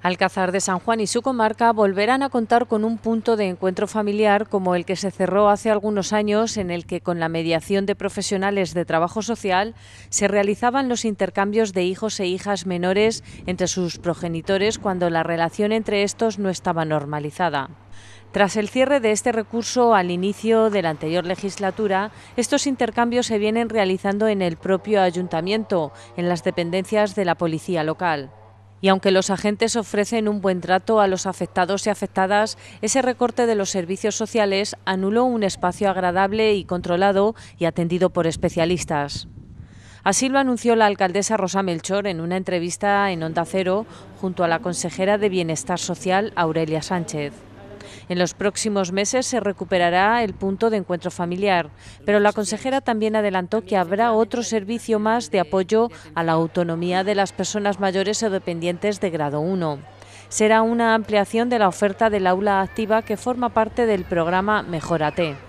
Alcázar de San Juan y su comarca volverán a contar con un punto de encuentro familiar como el que se cerró hace algunos años en el que con la mediación de profesionales de trabajo social se realizaban los intercambios de hijos e hijas menores entre sus progenitores cuando la relación entre estos no estaba normalizada. Tras el cierre de este recurso al inicio de la anterior legislatura, estos intercambios se vienen realizando en el propio ayuntamiento, en las dependencias de la policía local. Y aunque los agentes ofrecen un buen trato a los afectados y afectadas, ese recorte de los servicios sociales anuló un espacio agradable y controlado y atendido por especialistas. Así lo anunció la alcaldesa Rosa Melchor en una entrevista en Onda Cero junto a la consejera de Bienestar Social Aurelia Sánchez. En los próximos meses se recuperará el punto de encuentro familiar, pero la consejera también adelantó que habrá otro servicio más de apoyo a la autonomía de las personas mayores o dependientes de grado 1 será una ampliación de la oferta del aula activa que forma parte del programa Mejorate.